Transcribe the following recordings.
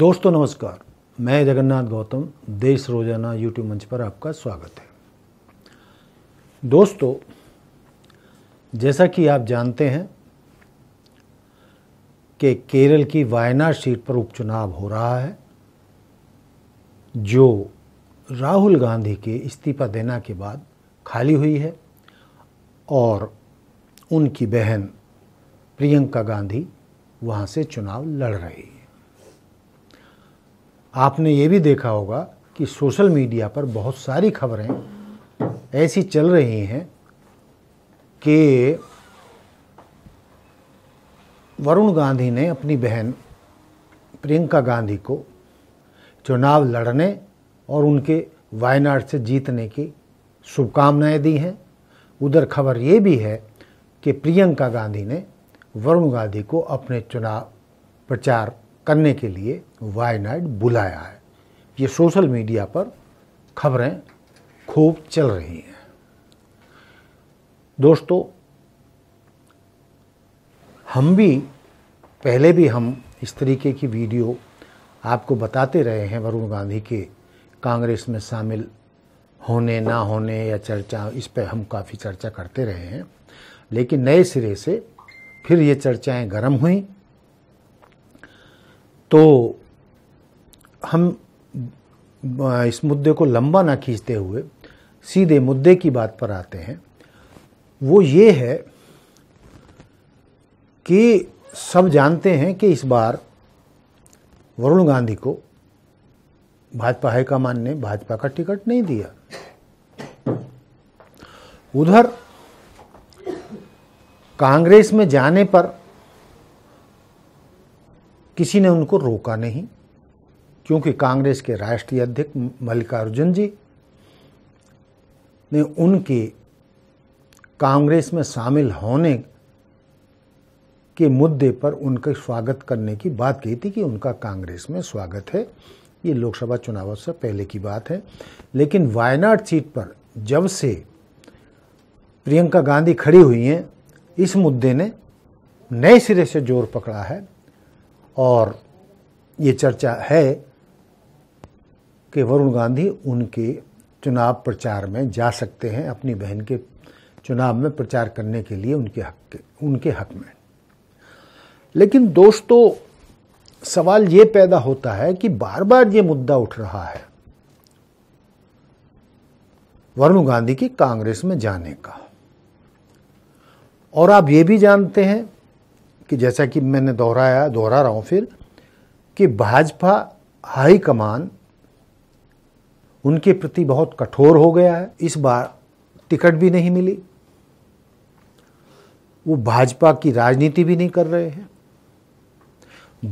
दोस्तों नमस्कार मैं जगन्नाथ गौतम देश रोजाना यूट्यूब मंच पर आपका स्वागत है दोस्तों जैसा कि आप जानते हैं कि केरल की वायनाड सीट पर उपचुनाव हो रहा है जो राहुल गांधी के इस्तीफा देना के बाद खाली हुई है और उनकी बहन प्रियंका गांधी वहाँ से चुनाव लड़ रही है आपने ये भी देखा होगा कि सोशल मीडिया पर बहुत सारी खबरें ऐसी चल रही हैं कि वरुण गांधी ने अपनी बहन प्रियंका गांधी को चुनाव लड़ने और उनके वायनाड से जीतने की शुभकामनाएं दी हैं उधर खबर ये भी है कि प्रियंका गांधी ने वरुण गांधी को अपने चुनाव प्रचार करने के लिए वायनाइड बुलाया है ये सोशल मीडिया पर खबरें खूब चल रही हैं दोस्तों हम भी पहले भी हम इस तरीके की वीडियो आपको बताते रहे हैं वरुण गांधी के कांग्रेस में शामिल होने ना होने या चर्चा इस पर हम काफ़ी चर्चा करते रहे हैं लेकिन नए सिरे से फिर ये चर्चाएं गर्म हुई तो हम इस मुद्दे को लंबा ना खींचते हुए सीधे मुद्दे की बात पर आते हैं वो ये है कि सब जानते हैं कि इस बार वरुण गांधी को भाजपा हाईकमान ने भाजपा का टिकट नहीं दिया उधर कांग्रेस में जाने पर किसी ने उनको रोका नहीं क्योंकि कांग्रेस के राष्ट्रीय अध्यक्ष मल्लिकार्जुन जी ने उनके कांग्रेस में शामिल होने के मुद्दे पर उनके स्वागत करने की बात कही थी कि उनका कांग्रेस में स्वागत है ये लोकसभा चुनाव से पहले की बात है लेकिन वायनाड सीट पर जब से प्रियंका गांधी खड़ी हुई हैं इस मुद्दे ने नए सिरे से जोर पकड़ा है और ये चर्चा है कि वरुण गांधी उनके चुनाव प्रचार में जा सकते हैं अपनी बहन के चुनाव में प्रचार करने के लिए उनके हक के उनके हक में लेकिन दोस्तों सवाल ये पैदा होता है कि बार बार ये मुद्दा उठ रहा है वरुण गांधी की कांग्रेस में जाने का और आप ये भी जानते हैं कि जैसा कि मैंने दोहराया दोहरा रहा हूं फिर कि भाजपा हाई कमान उनके प्रति बहुत कठोर हो गया है इस बार टिकट भी नहीं मिली वो भाजपा की राजनीति भी नहीं कर रहे हैं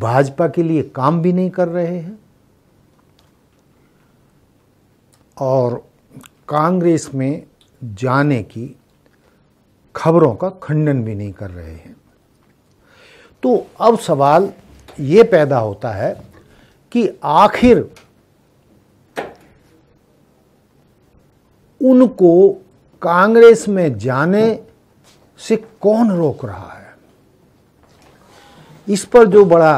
भाजपा के लिए काम भी नहीं कर रहे हैं और कांग्रेस में जाने की खबरों का खंडन भी नहीं कर रहे हैं तो अब सवाल ये पैदा होता है कि आखिर उनको कांग्रेस में जाने से कौन रोक रहा है इस पर जो बड़ा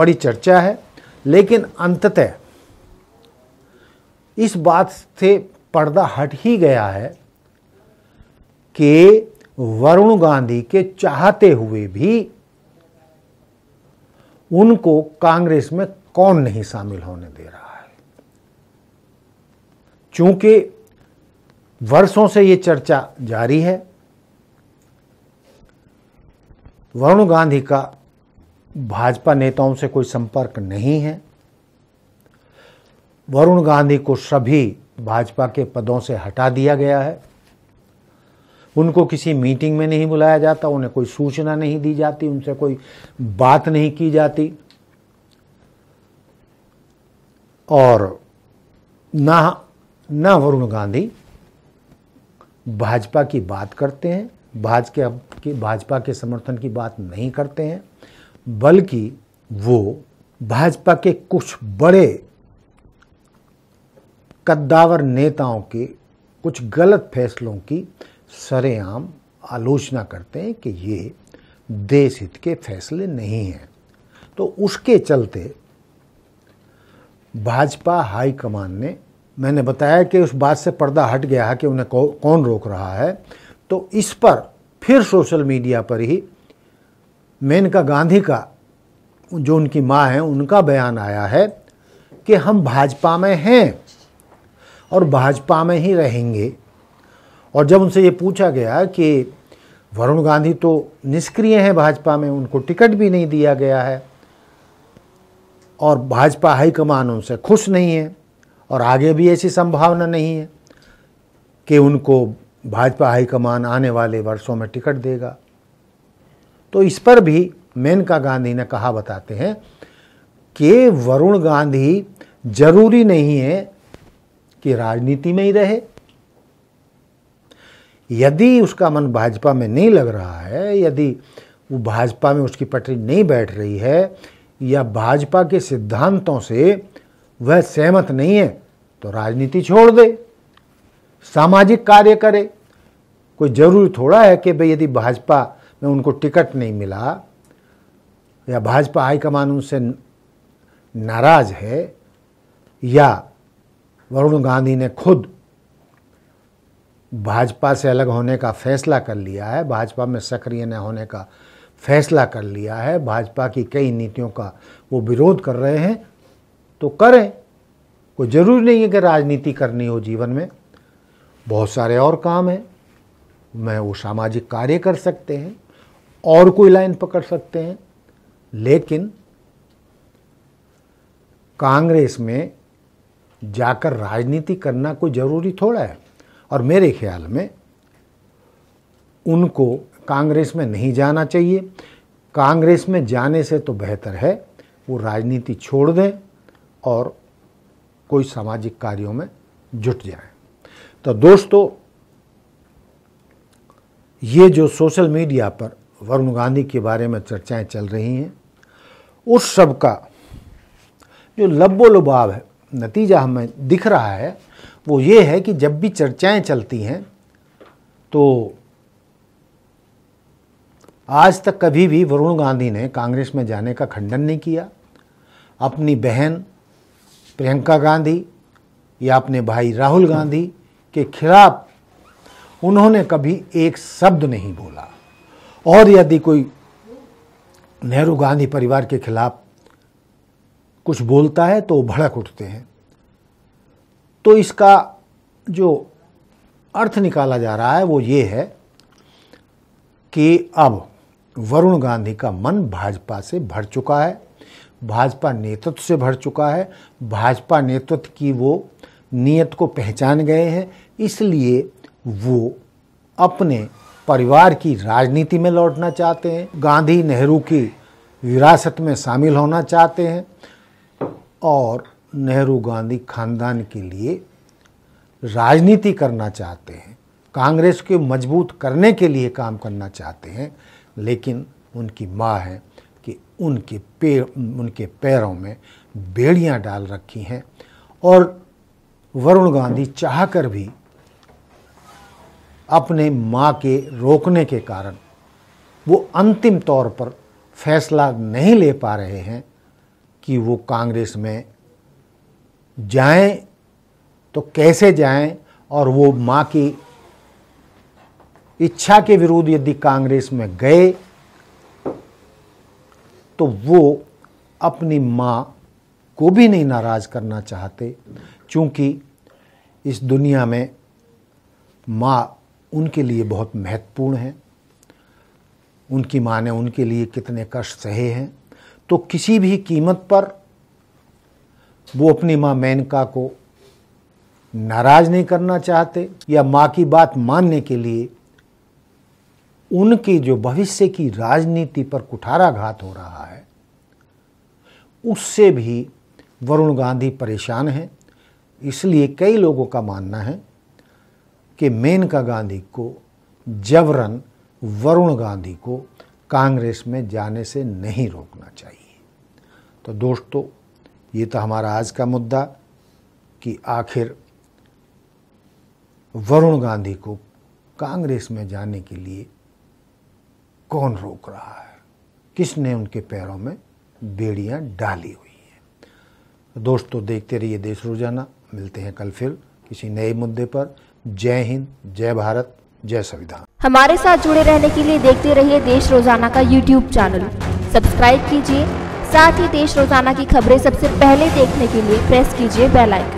बड़ी चर्चा है लेकिन अंततः इस बात से पर्दा हट ही गया है कि वरुण गांधी के चाहते हुए भी उनको कांग्रेस में कौन नहीं शामिल होने दे रहा है चूंकि वर्षों से यह चर्चा जारी है वरुण गांधी का भाजपा नेताओं से कोई संपर्क नहीं है वरुण गांधी को सभी भाजपा के पदों से हटा दिया गया है उनको किसी मीटिंग में नहीं बुलाया जाता उन्हें कोई सूचना नहीं दी जाती उनसे कोई बात नहीं की जाती और ना ना वरुण गांधी भाजपा की बात करते हैं भाज के भाजपा के समर्थन की बात नहीं करते हैं बल्कि वो भाजपा के कुछ बड़े कद्दावर नेताओं के कुछ गलत फैसलों की सरेआम आलोचना करते हैं कि ये देश हित के फैसले नहीं हैं तो उसके चलते भाजपा हाईकमान ने मैंने बताया कि उस बात से पर्दा हट गया है कि उन्हें कौन रोक रहा है तो इस पर फिर सोशल मीडिया पर ही मेनका गांधी का जो उनकी माँ है उनका बयान आया है कि हम भाजपा में हैं और भाजपा में ही रहेंगे और जब उनसे ये पूछा गया कि वरुण गांधी तो निष्क्रिय हैं भाजपा में उनको टिकट भी नहीं दिया गया है और भाजपा हाईकमान उनसे खुश नहीं है और आगे भी ऐसी संभावना नहीं है कि उनको भाजपा हाईकमान आने वाले वर्षों में टिकट देगा तो इस पर भी मेनका गांधी ने कहा बताते हैं कि वरुण गांधी जरूरी नहीं है कि राजनीति में ही रहे यदि उसका मन भाजपा में नहीं लग रहा है यदि वो भाजपा में उसकी पटरी नहीं बैठ रही है या भाजपा के सिद्धांतों से वह सहमत नहीं है तो राजनीति छोड़ दे सामाजिक कार्य करे कोई जरूरी थोड़ा है कि भाई यदि भाजपा में उनको टिकट नहीं मिला या भाजपा हाईकमान उनसे नाराज है या वरुण गांधी ने खुद भाजपा से अलग होने का फैसला कर लिया है भाजपा में सक्रिय न होने का फैसला कर लिया है भाजपा की कई नीतियों का वो विरोध कर रहे हैं तो करें कोई ज़रूरी नहीं है कि राजनीति करनी हो जीवन में बहुत सारे और काम हैं मैं वो सामाजिक कार्य कर सकते हैं और कोई लाइन पकड़ सकते हैं लेकिन कांग्रेस में जाकर राजनीति करना कोई ज़रूरी थोड़ा है और मेरे ख्याल में उनको कांग्रेस में नहीं जाना चाहिए कांग्रेस में जाने से तो बेहतर है वो राजनीति छोड़ दें और कोई सामाजिक कार्यों में जुट जाएं। तो दोस्तों ये जो सोशल मीडिया पर वरुण गांधी के बारे में चर्चाएं चल रही हैं उस सब का जो लब्बो लुबाव है नतीजा हमें दिख रहा है वो ये है कि जब भी चर्चाएं चलती हैं तो आज तक कभी भी वरुण गांधी ने कांग्रेस में जाने का खंडन नहीं किया अपनी बहन प्रियंका गांधी या अपने भाई राहुल गांधी के खिलाफ उन्होंने कभी एक शब्द नहीं बोला और यदि कोई नेहरू गांधी परिवार के खिलाफ कुछ बोलता है तो भड़क उठते हैं तो इसका जो अर्थ निकाला जा रहा है वो ये है कि अब वरुण गांधी का मन भाजपा से भर चुका है भाजपा नेतृत्व से भर चुका है भाजपा नेतृत्व की वो नियत को पहचान गए हैं इसलिए वो अपने परिवार की राजनीति में लौटना चाहते हैं गांधी नेहरू की विरासत में शामिल होना चाहते हैं और नेहरू गांधी खानदान के लिए राजनीति करना चाहते हैं कांग्रेस को मजबूत करने के लिए काम करना चाहते हैं लेकिन उनकी माँ है कि उनके पैर उनके पैरों में बेड़ियाँ डाल रखी हैं और वरुण गांधी चाहकर भी अपने माँ के रोकने के कारण वो अंतिम तौर पर फैसला नहीं ले पा रहे हैं कि वो कांग्रेस में जाएं तो कैसे जाएं और वो माँ की इच्छा के विरुद्ध यदि कांग्रेस में गए तो वो अपनी माँ को भी नहीं नाराज़ करना चाहते क्योंकि इस दुनिया में माँ उनके लिए बहुत महत्वपूर्ण है उनकी माँ ने उनके लिए कितने कष्ट सहे हैं तो किसी भी कीमत पर वो अपनी माँ मेनका को नाराज नहीं करना चाहते या माँ की बात मानने के लिए उनके जो भविष्य की राजनीति पर कुठाराघात हो रहा है उससे भी वरुण गांधी परेशान हैं इसलिए कई लोगों का मानना है कि मेनका गांधी को जबरन वरुण गांधी को कांग्रेस में जाने से नहीं रोकना चाहिए तो दोस्तों ये तो हमारा आज का मुद्दा कि आखिर वरुण गांधी को कांग्रेस में जाने के लिए कौन रोक रहा है किसने उनके पैरों में बेड़ियां डाली हुई हैं तो दोस्तों देखते रहिए देश रोजाना मिलते हैं कल फिर किसी नए मुद्दे पर जय हिंद जय भारत जय संविधान हमारे साथ जुड़े रहने के लिए देखते रहिए देश रोजाना का यूट्यूब चैनल सब्सक्राइब कीजिए साथ ही देश रोजाना की खबरें सबसे पहले देखने के लिए प्रेस कीजिए बेल आइकन